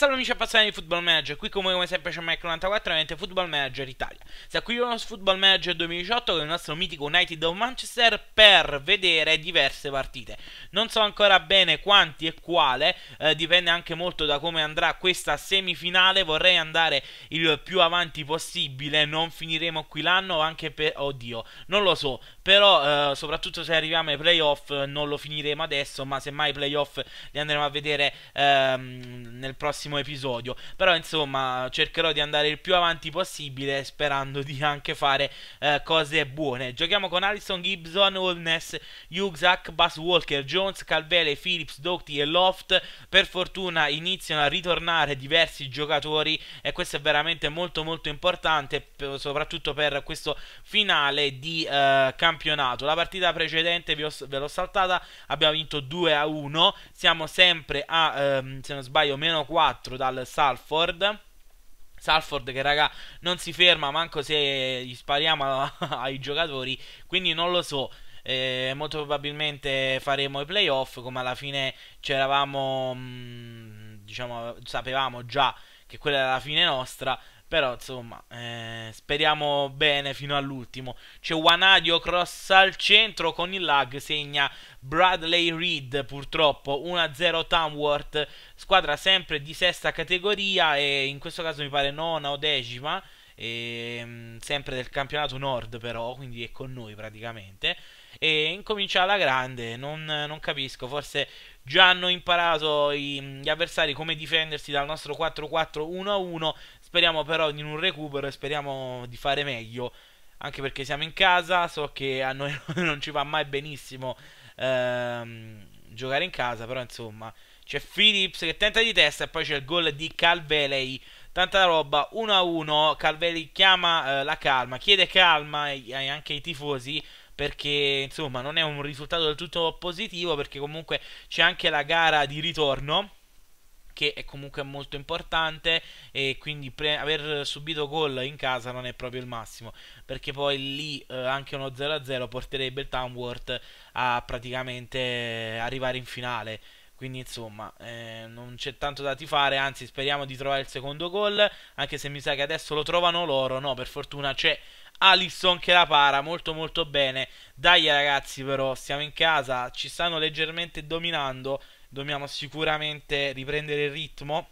Salve amici appassionati di Football Manager, qui come, come sempre c'è Mike94 e Football Manager Italia. Siamo qui con Football Manager 2018 con il nostro mitico United of Manchester per vedere diverse partite. Non so ancora bene quanti e quale, eh, dipende anche molto da come andrà questa semifinale. Vorrei andare il più avanti possibile, non finiremo qui l'anno anche per... Oddio, non lo so, però eh, soprattutto se arriviamo ai playoff eh, non lo finiremo adesso, ma semmai i playoff li andremo a vedere ehm, nel prossimo episodio. Però insomma cercherò di andare il più avanti possibile sperando di anche fare eh, cose buone. Giochiamo con Allison, Gibson, Holness, Hughes, Bass Walker, Jones, Calvele, Phillips, Doherty e Loft. Per fortuna iniziano a ritornare diversi giocatori e questo è veramente molto molto importante, eh, soprattutto per questo finale di eh, campionato campionato. La partita precedente ho, ve l'ho saltata, abbiamo vinto 2 a 1. Siamo sempre a, ehm, se non sbaglio, meno 4 dal Salford. Salford che raga non si ferma manco se gli spariamo ai giocatori, quindi non lo so. Eh, molto probabilmente faremo i playoff come alla fine c'eravamo, mm, diciamo, sapevamo già che quella era la fine nostra. Però insomma, eh, speriamo bene fino all'ultimo. C'è Wanadio cross al centro con il lag, segna Bradley Reed purtroppo 1-0 Tamworth, squadra sempre di sesta categoria e in questo caso mi pare nona o decima, e, ehm, sempre del campionato nord però, quindi è con noi praticamente. E incomincia la grande, non, non capisco, forse già hanno imparato i, gli avversari come difendersi dal nostro 4-4-1-1 Speriamo però in un recupero e speriamo di fare meglio. Anche perché siamo in casa, so che a noi non ci va mai benissimo ehm, giocare in casa, però insomma c'è Phillips che tenta di testa e poi c'è il gol di Calvelei. Tanta roba, 1-1, Calvelli chiama eh, la calma, chiede calma ai, anche ai tifosi perché insomma non è un risultato del tutto positivo perché comunque c'è anche la gara di ritorno che è comunque molto importante e quindi pre- aver subito gol in casa non è proprio il massimo perché poi lì eh, anche uno 0-0 porterebbe il Tamworth a praticamente arrivare in finale quindi insomma eh, non c'è tanto da tifare anzi speriamo di trovare il secondo gol anche se mi sa che adesso lo trovano loro no per fortuna c'è Alisson che la para molto molto bene dai ragazzi però siamo in casa ci stanno leggermente dominando dobbiamo sicuramente riprendere il ritmo.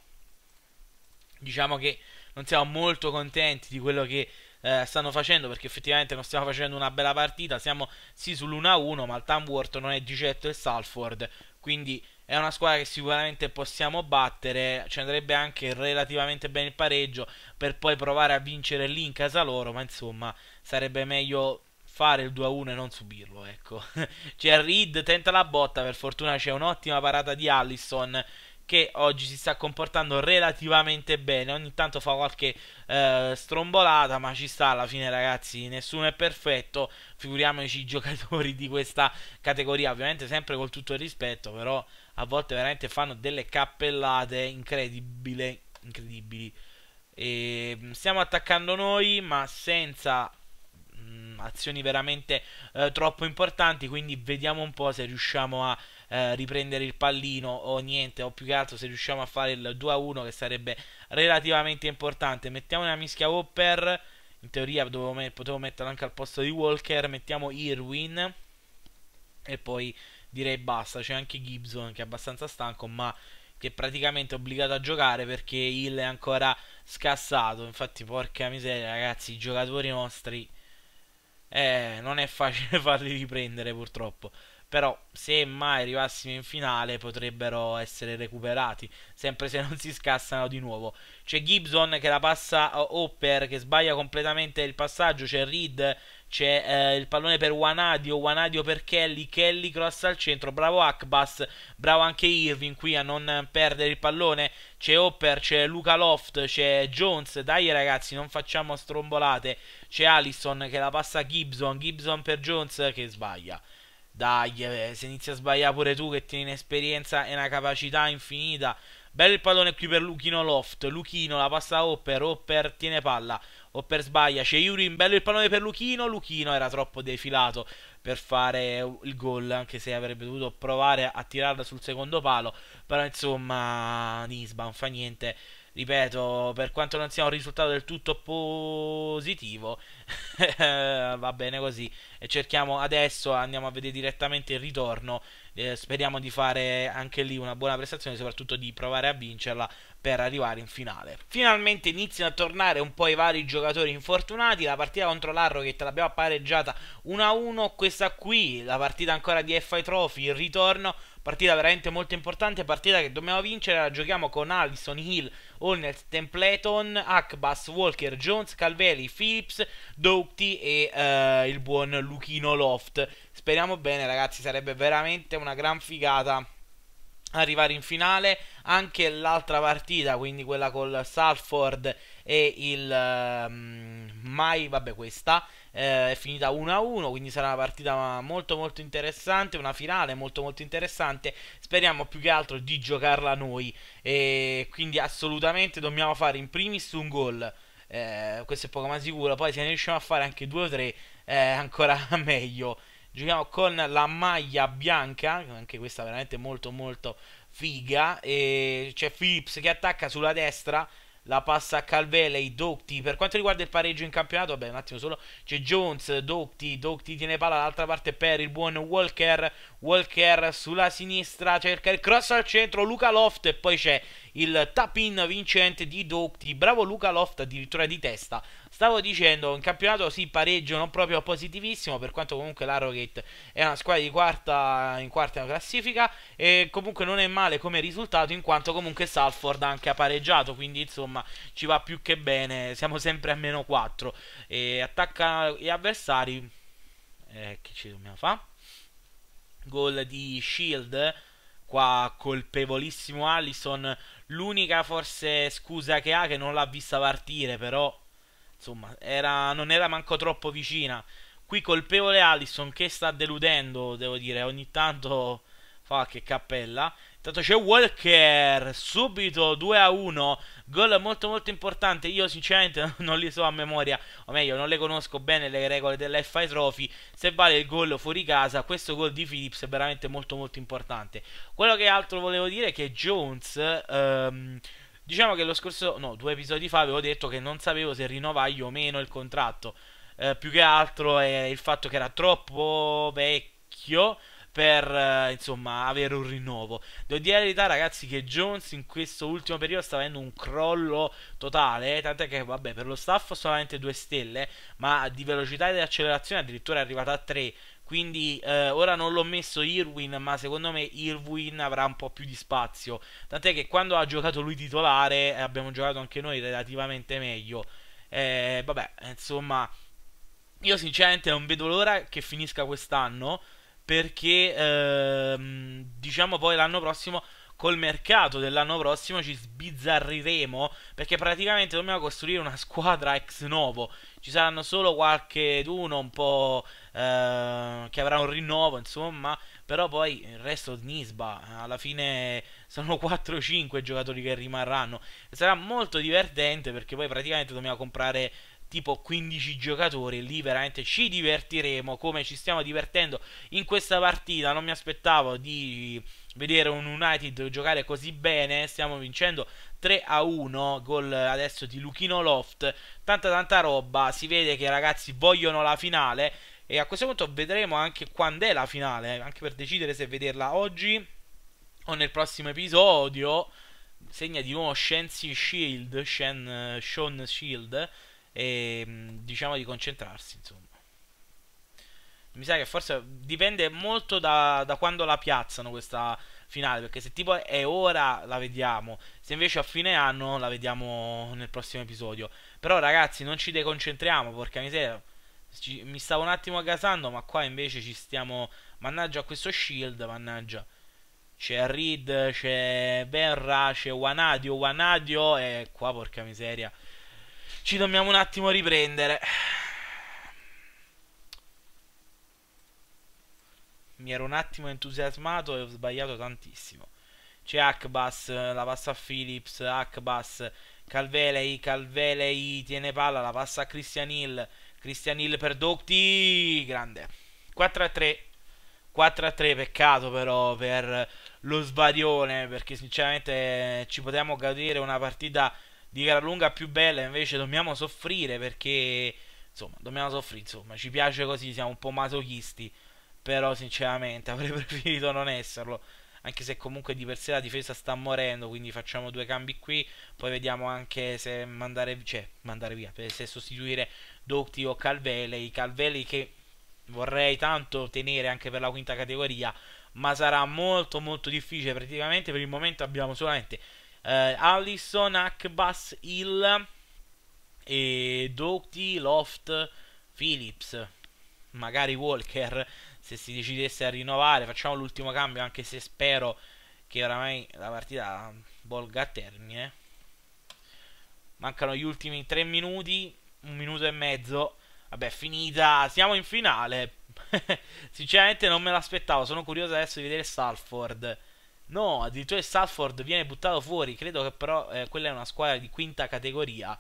Diciamo che non siamo molto contenti di quello che eh, stanno facendo perché effettivamente non stiamo facendo una bella partita. Siamo sì sull'1-1, ma il Tamworth non è di getto il Salford, quindi è una squadra che sicuramente possiamo battere. Ci andrebbe anche relativamente bene il pareggio per poi provare a vincere lì in casa loro, ma insomma sarebbe meglio fare il 2-1 e non subirlo, ecco. c'è Reed tenta la botta, per fortuna c'è un'ottima parata di Allison che oggi si sta comportando relativamente bene, ogni tanto fa qualche eh, strombolata, ma ci sta alla fine ragazzi, nessuno è perfetto, figuriamoci i giocatori di questa categoria, ovviamente sempre con tutto il rispetto, però a volte veramente fanno delle cappellate incredibili, incredibili. Ehm, e stiamo attaccando noi, ma senza mh, mm, azioni veramente eh, troppo importanti, quindi vediamo un po' se riusciamo a eh, riprendere il pallino o niente, o più che altro se riusciamo a fare il 2-1 che sarebbe relativamente importante. Mettiamo una mischia Hopper, in teoria me potevo metterla anche al posto di Walker, mettiamo Irwin e poi direi basta, c'è anche Gibson che è abbastanza stanco ma che è praticamente obbligato a giocare perché Hill è ancora scassato. Infatti, porca miseria, ragazzi, i giocatori nostri eh, non è facile farli riprendere purtroppo però se mai arrivassimo in finale potrebbero essere recuperati, sempre se non si scassano di nuovo. C'è Gibson che la passa Hopper che sbaglia completamente il passaggio, c'è Reed, c'è eh, il pallone per Wanadio, Wanadio per Kelly, Kelly cross al centro, bravo Akbas, bravo anche Irving qui a non perdere il pallone, c'è Hopper, c'è Luca Loft, c'è Jones, dai ragazzi non facciamo strombolate, c'è Allison che la passa a Gibson, Gibson per Jones che sbaglia. Dai, eh, se inizi a sbagliare pure tu che tieni un'esperienza e una capacità infinita. Bello il pallone qui per Luchino Loft. Luchino la passa a Hopper. Hopper tiene palla. Hopper sbaglia. C'è Yurin. Bello il pallone per Luchino. Luchino era troppo defilato per fare il gol. Anche se avrebbe dovuto provare a tirarla sul secondo palo. Però insomma, Nisban fa niente ripeto, per quanto non sia un risultato del tutto positivo, va bene così. E cerchiamo adesso, andiamo a vedere direttamente il ritorno. Eh, speriamo di fare anche lì una buona prestazione, soprattutto di provare a vincerla per arrivare in finale. Finalmente iniziano a tornare un po' i vari giocatori infortunati. La partita contro l'Arro che te l'abbiamo pareggiata 1-1. Questa qui, la partita ancora di FI Trophy, il ritorno. Partita veramente molto importante, partita che dobbiamo vincere. La giochiamo con Allison Hill Olnert, Templeton, Akbas, Walker, Jones, Calveli, Phillips, Doughty e eh, il buon Luchino Loft. Speriamo bene ragazzi, sarebbe veramente una gran figata arrivare in finale anche l'altra partita quindi quella col Salford e il um, mai vabbè questa eh, è finita 1-1, quindi sarà una partita molto molto interessante, una finale molto molto interessante, speriamo più che altro di giocarla noi e quindi assolutamente dobbiamo fare in primis un gol. Eh, questo è poco ma sicuro. Poi se ne riusciamo a fare anche 2 o 3, eh, ancora meglio. Giochiamo con la maglia bianca, anche questa veramente molto molto figa. E c'è Phillips che attacca sulla destra la passa a Calvelei, Dopti. Per quanto riguarda il pareggio in campionato, vabbè, un attimo solo. C'è Jones, Dopti, Dopti tiene palla dall'altra parte per il buon Walker. Walker sulla sinistra cerca il cross al centro, Luca Loft e poi c'è il tap-in vincente di Dopti. Bravo Luca Loft addirittura di testa Stavo dicendo, in campionato sì, pareggio non proprio positivissimo, per quanto comunque l'Arrogate è una squadra di quarta in quarta classifica e comunque non è male come risultato in quanto comunque Salford ha anche pareggiato, quindi insomma ci va più che bene, siamo sempre a meno 4 e attacca gli avversari eh, che ci dobbiamo fare? Gol di Shield qua colpevolissimo Allison, l'unica forse scusa che ha che non l'ha vista partire, però insomma, era, non era manco troppo vicina. Qui colpevole Allison che sta deludendo, devo dire, ogni tanto fa che cappella. Intanto c'è Walker, subito 2 a 1, gol molto molto importante, io sinceramente non li so a memoria, o meglio non le conosco bene le regole dell'FI Trophy, se vale il gol fuori casa, questo gol di Phillips è veramente molto molto importante. Quello che altro volevo dire è che Jones... Ehm, Diciamo che lo scorso, no, due episodi fa avevo detto che non sapevo se rinnovargli o meno il contratto. Eh, più che altro è il fatto che era troppo vecchio per eh, insomma avere un rinnovo. Devo dire la verità, ragazzi, che Jones in questo ultimo periodo sta avendo un crollo totale. Eh, tant'è che, vabbè, per lo staff solamente due stelle, ma di velocità e di accelerazione addirittura è arrivata a 3 quindi eh, ora non l'ho messo Irwin, ma secondo me Irwin avrà un po' più di spazio. Tant'è che quando ha giocato lui titolare eh, abbiamo giocato anche noi relativamente meglio. Eh, vabbè, insomma, io sinceramente non vedo l'ora che finisca quest'anno perché ehm, diciamo poi l'anno prossimo col mercato dell'anno prossimo ci sbizzarriremo perché praticamente dobbiamo costruire una squadra ex novo. Ci saranno solo qualche uno un po' Eh, che avrà un rinnovo, insomma, però poi il resto Nisba, alla fine sono 4-5 i giocatori che rimarranno. Sarà molto divertente perché poi praticamente dobbiamo comprare tipo 15 giocatori lì veramente ci divertiremo come ci stiamo divertendo in questa partita non mi aspettavo di vedere un United giocare così bene stiamo vincendo 3 1 gol adesso di Luchino Loft tanta tanta roba si vede che i ragazzi vogliono la finale e a questo punto vedremo anche quando è la finale, eh, anche per decidere se vederla oggi o nel prossimo episodio. Segna di nuovo Shensi Shield, Shen, eh, Sean Shield, e mm, diciamo di concentrarsi, insomma. Mi sa che forse dipende molto da, da quando la piazzano questa finale, perché se tipo è ora la vediamo, se invece a fine anno la vediamo nel prossimo episodio. Però ragazzi, non ci deconcentriamo, porca miseria ci, mi stavo un attimo gasando, ma qua invece ci stiamo... Mannaggia questo shield, mannaggia. C'è Reed, c'è Benra, c'è Wanadio, Wanadio e qua porca miseria. Ci dobbiamo un attimo riprendere. Mi ero un attimo entusiasmato e ho sbagliato tantissimo. C'è Akbas, la passa a Philips, Akbas, Calvelei, Calvelei, tiene palla, la passa a Christian Hill. Christian Hill per Docti, grande. 4 a 3. 4 a 3, peccato però per lo sbarione, perché sinceramente ci potevamo godere una partita di gara lunga più bella, invece dobbiamo soffrire perché insomma, dobbiamo soffrire, insomma, ci piace così, siamo un po' masochisti, però sinceramente avrei preferito non esserlo, anche se comunque di per sé la difesa sta morendo, quindi facciamo due cambi qui, poi vediamo anche se mandare, cioè, mandare via, se sostituire Docti o Calvelei, Calvelei che vorrei tanto tenere anche per la quinta categoria, ma sarà molto molto difficile, praticamente per il momento abbiamo solamente eh, Allison, Akbas, Hill e Docti, Loft, Phillips, magari Walker se si decidesse a rinnovare, facciamo l'ultimo cambio anche se spero che oramai la partita volga a termine. Mancano gli ultimi 3 minuti un minuto e mezzo. Vabbè, finita. Siamo in finale. Sinceramente non me l'aspettavo. Sono curioso adesso di vedere Salford. No, addirittura Salford viene buttato fuori. Credo che però eh, quella è una squadra di quinta categoria.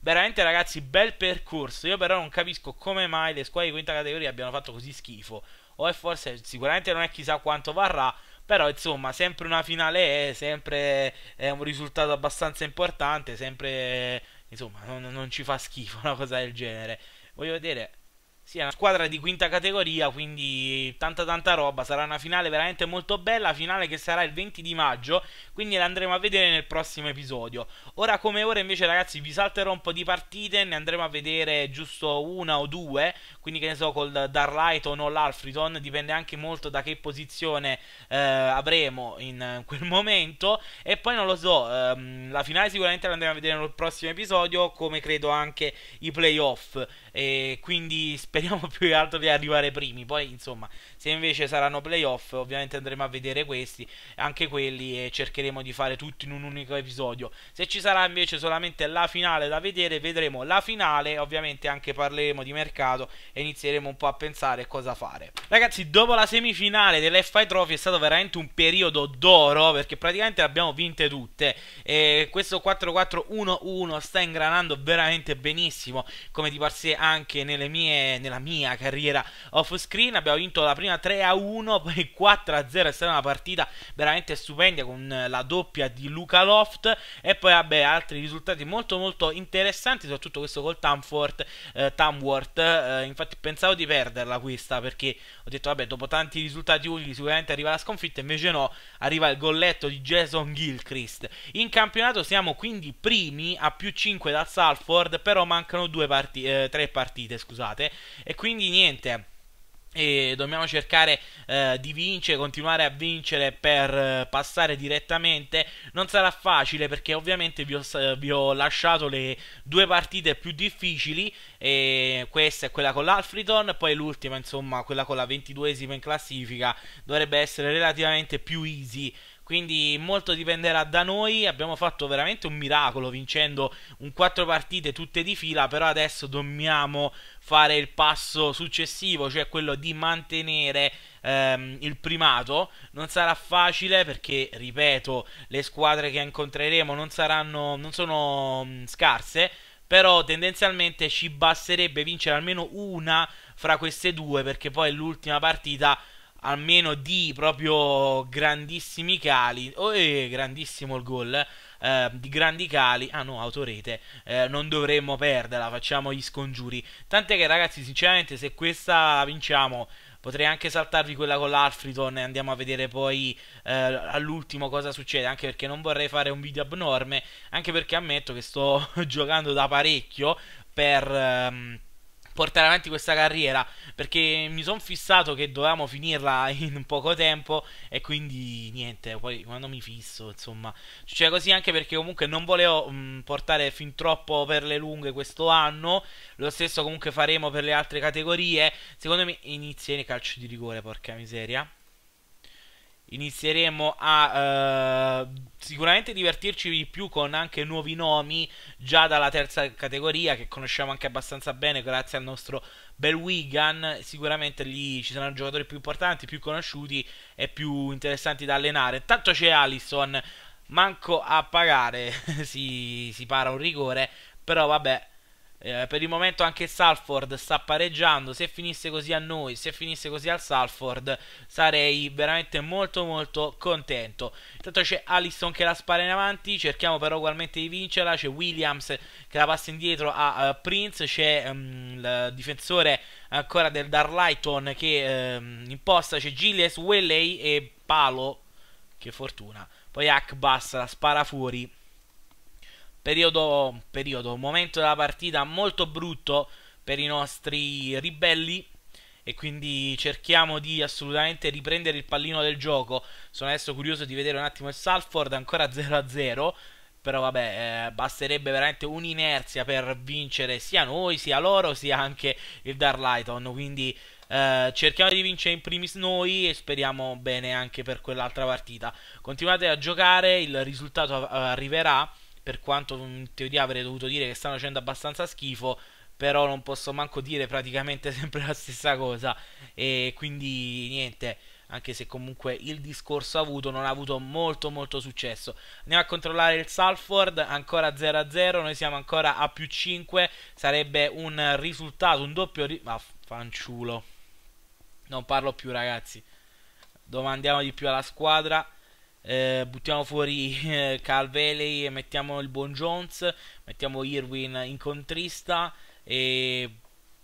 Veramente ragazzi, bel percorso. Io però non capisco come mai le squadre di quinta categoria abbiano fatto così schifo. O è forse sicuramente non è chissà quanto varrà. Però insomma, sempre una finale è, sempre è un risultato abbastanza importante, sempre insomma, non, non ci fa schifo una cosa del genere. Voglio vedere sì, è una squadra di quinta categoria, quindi tanta tanta roba, sarà una finale veramente molto bella, finale che sarà il 20 di maggio, quindi la andremo a vedere nel prossimo episodio. Ora come ora invece ragazzi vi salterò un po' di partite, ne andremo a vedere giusto una o due, quindi che ne so col Darlighton o l'Alfriton, dipende anche molto da che posizione eh, avremo in quel momento, e poi non lo so, ehm, la finale sicuramente la andremo a vedere nel prossimo episodio, come credo anche i playoff. E quindi speriamo più che altro di arrivare primi. Poi, insomma, se invece saranno playoff, ovviamente andremo a vedere questi, anche quelli, e cercheremo di fare tutto in un unico episodio. Se ci sarà invece solamente la finale da vedere, vedremo la finale, ovviamente anche parleremo di mercato e inizieremo un po' a pensare cosa fare. Ragazzi, dopo la semifinale dell'FI Trophy è stato veramente un periodo d'oro, perché praticamente le abbiamo vinte tutte. E questo 4-4-1-1 sta ingranando veramente benissimo, come di per sé anche mie, nella mia carriera off screen. Abbiamo vinto la prima 3 a 1, poi 4 a 0 è stata una partita veramente stupenda con la doppia di Luca Loft e poi vabbè altri risultati molto molto interessanti, soprattutto questo col Tamford, eh, Tamworth, eh, infatti pensavo di perderla questa perché ho detto vabbè dopo tanti risultati utili sicuramente arriva la sconfitta, invece no, arriva il golletto di Jason Gilchrist. In campionato siamo quindi primi a più 5 dal Salford, però mancano due parti- eh, tre partite, scusate, e quindi niente e dobbiamo cercare eh, di vincere, continuare a vincere per eh, passare direttamente. Non sarà facile perché ovviamente vi ho, vi ho, lasciato le due partite più difficili, e questa è quella con l'Alfriton, poi l'ultima, insomma, quella con la ventiduesima in classifica, dovrebbe essere relativamente più easy quindi molto dipenderà da noi. Abbiamo fatto veramente un miracolo vincendo un 4 partite tutte di fila, però adesso dobbiamo fare il passo successivo, cioè quello di mantenere ehm, il primato. Non sarà facile perché, ripeto, le squadre che incontreremo non, saranno, non sono mh, mm, scarse, però tendenzialmente ci basterebbe vincere almeno una fra queste due perché poi l'ultima partita almeno di proprio grandissimi cali, oh, eh, grandissimo il gol, eh, di grandi cali, ah no, autorete, eh, non dovremmo perderla, facciamo gli scongiuri. Tant'è che ragazzi, sinceramente, se questa vinciamo, potrei anche saltarvi quella con l'Alfriton e andiamo a vedere poi eh, all'ultimo cosa succede, anche perché non vorrei fare un video abnorme, anche perché ammetto che sto giocando da parecchio per... Ehm, portare avanti questa carriera perché mi sono fissato che dovevamo finirla in poco tempo e quindi niente, poi quando mi fisso insomma succede così anche perché comunque non volevo mh, mm, portare fin troppo per le lunghe questo anno, lo stesso comunque faremo per le altre categorie, secondo me inizia il calcio di rigore porca miseria inizieremo a eh, sicuramente divertirci di più con anche nuovi nomi già dalla terza categoria che conosciamo anche abbastanza bene grazie al nostro bel Wigan sicuramente lì ci saranno giocatori più importanti più conosciuti e più interessanti da allenare tanto c'è Allison manco a pagare si, si para un rigore però vabbè eh, per il momento anche il Salford sta pareggiando. Se finisse così a noi, se finisse così al Salford, sarei veramente molto molto contento. Intanto c'è Allison che la spara in avanti, cerchiamo però ugualmente di vincerla. C'è Williams che la passa indietro a uh, Prince, c'è um, il difensore ancora del Darlighton che um, imposta, c'è Gilles Welley e Palo. Che fortuna. Poi Akbass la spara fuori Periodo, periodo, momento della partita molto brutto per i nostri ribelli e quindi cerchiamo di assolutamente riprendere il pallino del gioco. Sono adesso curioso di vedere un attimo il Salford, ancora 0-0, però vabbè, eh, basterebbe veramente un'inerzia per vincere sia noi, sia loro, sia anche il Darlighton, quindi eh, cerchiamo di vincere in primis noi e speriamo bene anche per quell'altra partita. Continuate a giocare, il risultato arriverà per quanto in teoria avrei dovuto dire che stanno facendo abbastanza schifo, però non posso manco dire praticamente sempre la stessa cosa e quindi niente, anche se comunque il discorso avuto non ha avuto molto molto successo. Andiamo a controllare il Salford, ancora 0-0, noi siamo ancora a più 5, sarebbe un risultato, un doppio... Ri- Ma fanciulo, non parlo più ragazzi, domandiamo di più alla squadra eh, buttiamo fuori eh, Cal Valley e mettiamo il buon Jones, mettiamo Irwin in contrista e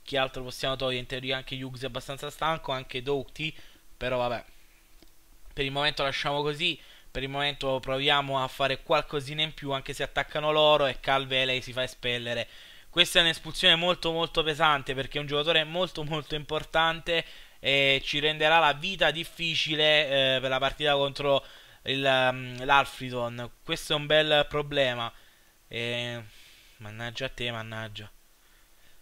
chi altro possiamo togliere? In teoria anche Hughes è abbastanza stanco, anche Doughty, però vabbè. Per il momento lasciamo così, per il momento proviamo a fare qualcosina in più anche se attaccano loro e Cal Valley si fa espellere. Questa è un'espulsione molto molto pesante perché è un giocatore molto molto importante e ci renderà la vita difficile eh, per la partita contro Ehm, l'Alfridon. Questo è un bel problema. E... Mannaggia a te, mannaggia.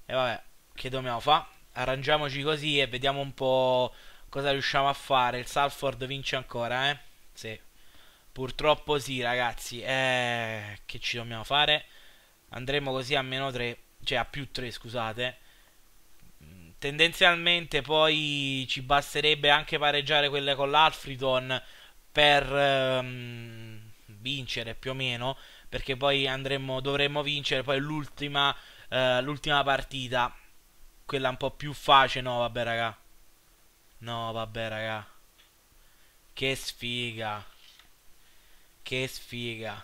E vabbè, che dobbiamo fare? Arrangiamoci così e vediamo un po' cosa riusciamo a fare. Il Salford vince ancora, eh? Sì. Purtroppo sì, ragazzi. Eh, che ci dobbiamo fare? Andremo così a meno 3, cioè a più 3, scusate. Tendenzialmente poi ci basterebbe anche pareggiare quelle con l'Alfridon per um, vincere più o meno, perché poi andremo, dovremmo vincere poi l'ultima, uh, l'ultima partita, quella un po' più facile, no vabbè raga, no vabbè raga, che sfiga, che sfiga,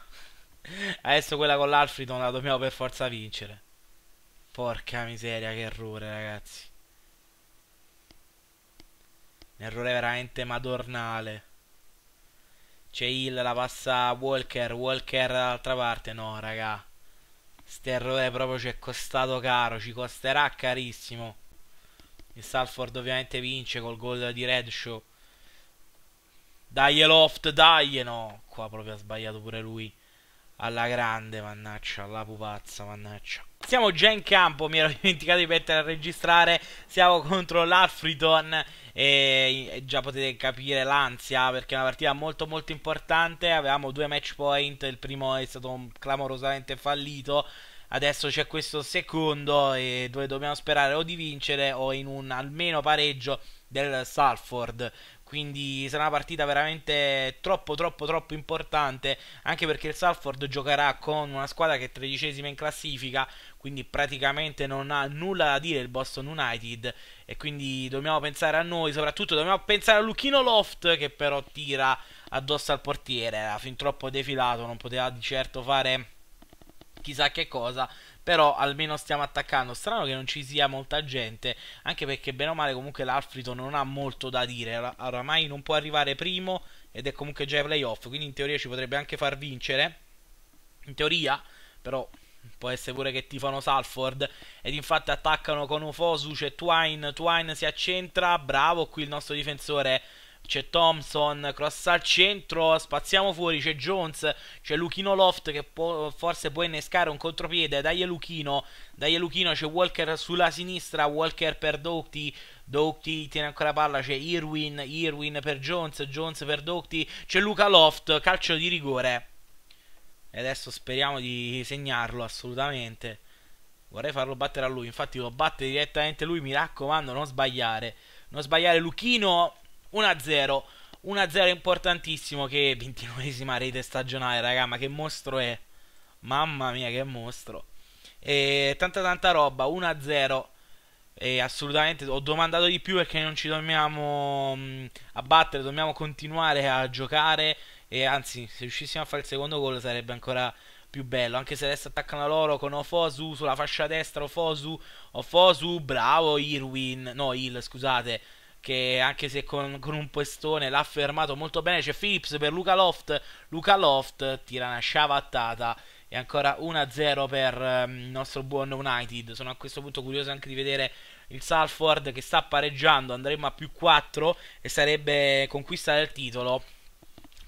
adesso quella con l'Alfredon la dobbiamo per forza vincere, porca miseria che errore ragazzi. Un errore veramente madornale. C'è Hill, la passa Walker, Walker dall'altra parte. No, raga. errore proprio ci è costato caro, ci costerà carissimo. Il Salford ovviamente vince col gol di Redshaw. Dai Loft, dai no. Qua proprio ha sbagliato pure lui. Alla grande, mannaccia, alla pupazza, mannaccia. Siamo già in campo, mi ero dimenticato di mettere a registrare. Siamo contro l'Alfriton e, già potete capire l'ansia perché è una partita molto molto importante, avevamo due match point, il primo è stato clamorosamente fallito, adesso c'è questo secondo e dove dobbiamo sperare o di vincere o in un almeno pareggio del Salford quindi sarà una partita veramente troppo troppo troppo importante anche perché il Salford giocherà con una squadra che è tredicesima in classifica quindi praticamente non ha nulla da dire il Boston United e quindi dobbiamo pensare a noi, soprattutto dobbiamo pensare a Luchino Loft che però tira addosso al portiere, era fin troppo defilato, non poteva di certo fare chissà che cosa, però almeno stiamo attaccando. Strano che non ci sia molta gente, anche perché bene o male comunque l'Alfrito non ha molto da dire, oramai non può arrivare primo ed è comunque già ai playoff, quindi in teoria ci potrebbe anche far vincere, in teoria, però può essere pure che tifano Salford, ed infatti attaccano con Ufosu c'è Twine, Twine si accentra, bravo qui il nostro difensore c'è Thompson, cross al centro, spaziamo fuori, c'è Jones, c'è Luchino Loft che può, forse può innescare un contropiede, dai Luchino, dai Luchino, c'è Walker sulla sinistra, Walker per Doughty Doughty tiene ancora palla, c'è Irwin, Irwin per Jones, Jones per Doughty, c'è Luca Loft, calcio di rigore. E adesso speriamo di segnarlo assolutamente. Vorrei farlo battere a lui. Infatti lo batte direttamente lui. Mi raccomando, non sbagliare. Non sbagliare Luchino. 1-0. 1-0 importantissimo. Che 29esima rete stagionale, raga. Ma che mostro è. Mamma mia, che mostro. E tanta tanta roba. 1-0. E assolutamente ho domandato di più perché non ci dobbiamo mh, mm, abbattere, dobbiamo continuare a giocare e anzi, se riuscissimo a fare il secondo gol sarebbe ancora più bello. Anche se adesso attaccano loro con Ofosu sulla fascia destra. Ofosu, Ofosu, bravo Irwin. No, Il, scusate. Che anche se con, con un pestone l'ha fermato molto bene. C'è Phillips per Luca Loft. Luca Loft tira una sciavattata. E ancora 1-0 per um, il nostro buon United. Sono a questo punto curioso anche di vedere il Salford che sta pareggiando. Andremo a più 4 e sarebbe conquista del titolo.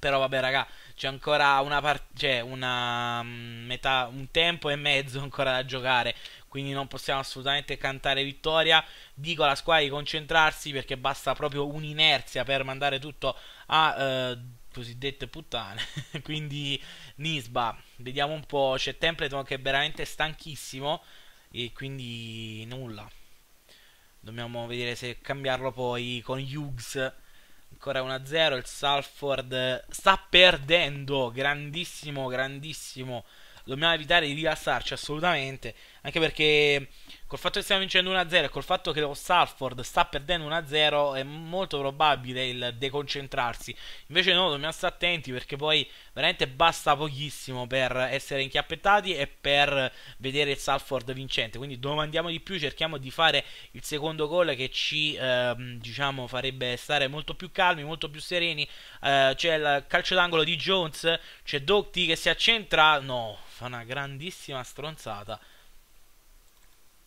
Però vabbè, raga, c'è ancora una parte. c'è cioè, una mm, metà un tempo e mezzo ancora da giocare, quindi non possiamo assolutamente cantare vittoria. Dico alla squadra di concentrarsi perché basta proprio un'inerzia per mandare tutto a eh, cosiddette puttane. quindi Nisba, vediamo un po', c'è Templeton che è veramente stanchissimo e quindi nulla. Dobbiamo vedere se cambiarlo poi con Hughes ancora 1-0, il Salford sta perdendo, grandissimo, grandissimo, dobbiamo evitare di rilassarci assolutamente, anche perché Col fatto che stiamo vincendo 1-0 e col fatto che lo Salford sta perdendo 1-0 è molto probabile il deconcentrarsi. Invece no, dobbiamo stare attenti perché poi veramente basta pochissimo per essere inchiappettati e per vedere il Salford vincente. Quindi domandiamo di più, cerchiamo di fare il secondo gol che ci ehm, diciamo farebbe stare molto più calmi, molto più sereni. Eh, c'è il calcio d'angolo di Jones, c'è Docti che si accentra, no, fa una grandissima stronzata.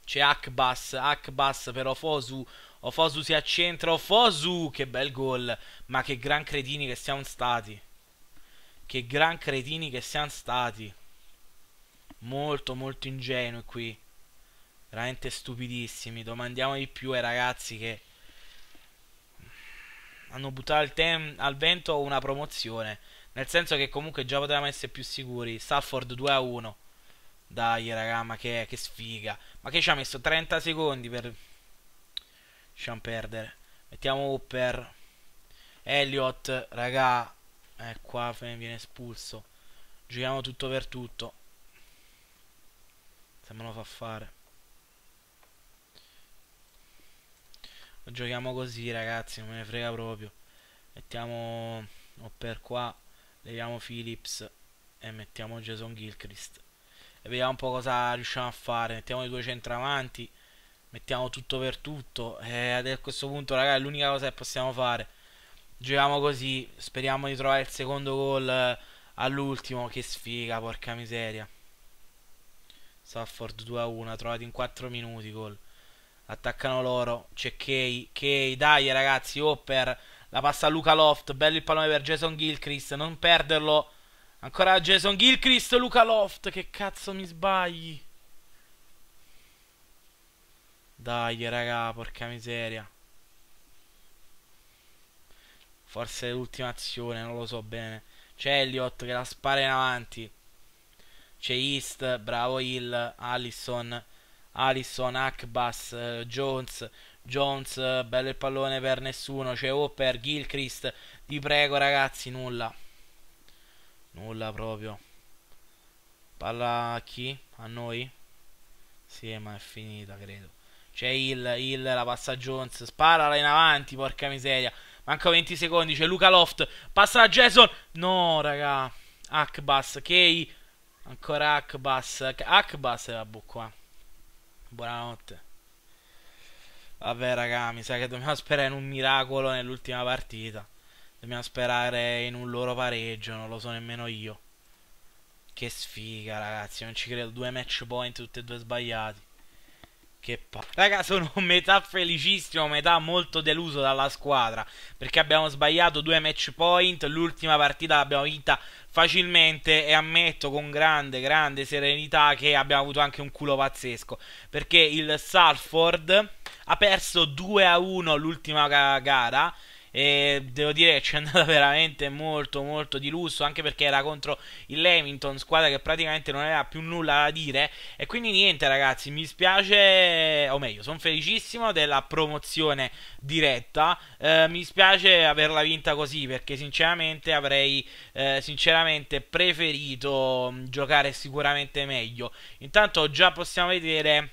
C'è Akbas, Akbas per Ofosu. Ofosu si accentra, Ofosu, che bel gol. Ma che gran cretini che siamo stati. Che gran cretini che siamo stati. Molto, molto ingenui qui. Veramente stupidissimi. Domandiamo di più ai ragazzi che hanno buttato al, al vento una promozione. Nel senso che comunque già potevamo essere più sicuri. Stafford 2 1. Dai, raga, ma che, che sfiga. Ma che ci ha messo 30 secondi per... Lasciamo perdere. Mettiamo Hooper Elliot, raga. Eh, qua viene espulso. Giochiamo tutto per tutto. Se me lo fa fare. Lo giochiamo così, ragazzi. Non me ne frega proprio. Mettiamo Hopper qua. Leviamo Phillips. E mettiamo Jason Gilchrist e vediamo un po' cosa riusciamo a fare. Mettiamo i due centravanti, mettiamo tutto per tutto. E a questo punto, ragazzi, è l'unica cosa che possiamo fare. Giochiamo così, speriamo di trovare il secondo gol eh, all'ultimo. Che sfiga, porca miseria. Safford 2 a 1, trovati in 4 minuti gol. Attaccano loro. C'è Kay. Kay, dai ragazzi, Hopper. Oh, la passa a Luca Loft. Bello il pallone per Jason Gilchrist. Non perderlo. Ancora Jason Gilchrist, Luca Loft, che cazzo mi sbagli? Dai, raga, porca miseria. Forse l'ultima azione, non lo so bene. C'è Elliot che la spara in avanti. C'è East, bravo Hill, Allison, Allison, Akbas, Jones, Jones, bello il pallone per nessuno. C'è Hopper, Gilchrist, vi prego ragazzi, nulla. Nulla proprio. Palla a chi? A noi? Sì, ma è finita, credo. C'è il, il, la passa Jones. Sparala in avanti, porca miseria. Manca 20 secondi, c'è Luca Loft. Passa a Jason. No, raga. Akbas, Kei. Ancora Akbas. Akbas è la qua Buonanotte. Vabbè, raga, mi sa che dobbiamo sperare in un miracolo nell'ultima partita. Dobbiamo sperare in un loro pareggio, non lo so nemmeno io. Che sfiga, ragazzi, non ci credo. Due match point, tutti e due sbagliati. Che palle. Raga, sono metà felicissimo, metà molto deluso dalla squadra. Perché abbiamo sbagliato due match point. L'ultima partita l'abbiamo vinta facilmente. E ammetto con grande, grande serenità che abbiamo avuto anche un culo pazzesco. Perché il Salford ha perso 2 a 1 l'ultima gara e devo dire che ci è andata veramente molto molto di lusso anche perché era contro il Leamington squadra che praticamente non aveva più nulla da dire e quindi niente ragazzi mi spiace o meglio sono felicissimo della promozione diretta eh, mi spiace averla vinta così perché sinceramente avrei eh, sinceramente preferito mm, giocare sicuramente meglio intanto già possiamo vedere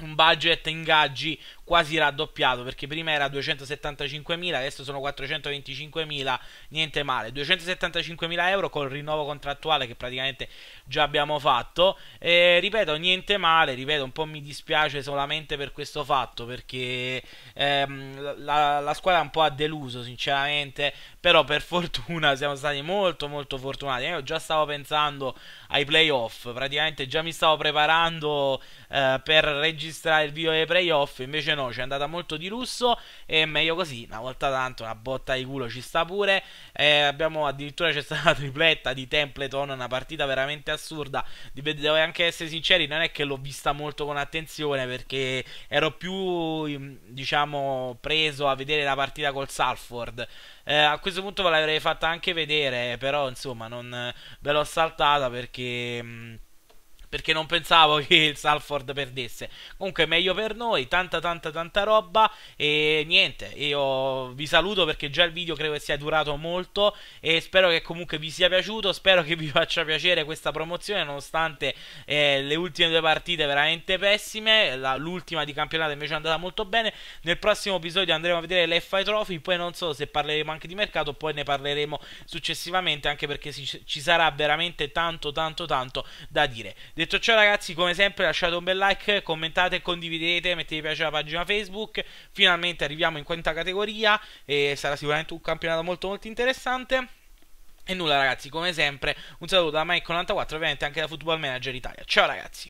un budget ingaggi quasi raddoppiato perché prima era 275.000, adesso sono 425.000, niente male. 275.000 euro col rinnovo contrattuale che praticamente già abbiamo fatto. E, ripeto, niente male, ripeto, un po' mi dispiace solamente per questo fatto perché ehm, la, la squadra un po' ha deluso sinceramente, però per fortuna siamo stati molto molto fortunati. Io già stavo pensando ai playoff, praticamente già mi stavo preparando eh, per registrare il video dei playoff, invece invece no, ci è andata molto di lusso e meglio così, una volta tanto una botta di culo ci sta pure. Eh, abbiamo addirittura c'è stata la tripletta di Templeton, una partita veramente assurda. Devo anche essere sinceri, non è che l'ho vista molto con attenzione perché ero più mm, diciamo preso a vedere la partita col Salford. Eh, a questo punto ve l'avrei fatta anche vedere, però insomma non eh, ve l'ho saltata perché... Mm, perché non pensavo che il Salford perdesse. Comunque meglio per noi, tanta tanta tanta roba e niente, io vi saluto perché già il video credo che sia durato molto e spero che comunque vi sia piaciuto, spero che vi faccia piacere questa promozione nonostante eh, le ultime due partite veramente pessime, l'ultima di campionato invece è andata molto bene. Nel prossimo episodio andremo a vedere l'FI Trophy, poi non so se parleremo anche di mercato, poi ne parleremo successivamente anche perché ci sarà veramente tanto tanto tanto da dire. Detto ciò ragazzi, come sempre lasciate un bel like, commentate condividete, mettete piace alla pagina Facebook, finalmente arriviamo in quinta categoria e sarà sicuramente un campionato molto molto interessante. E nulla ragazzi, come sempre, un saluto da Mike94, e ovviamente anche da Football Manager Italia. Ciao ragazzi!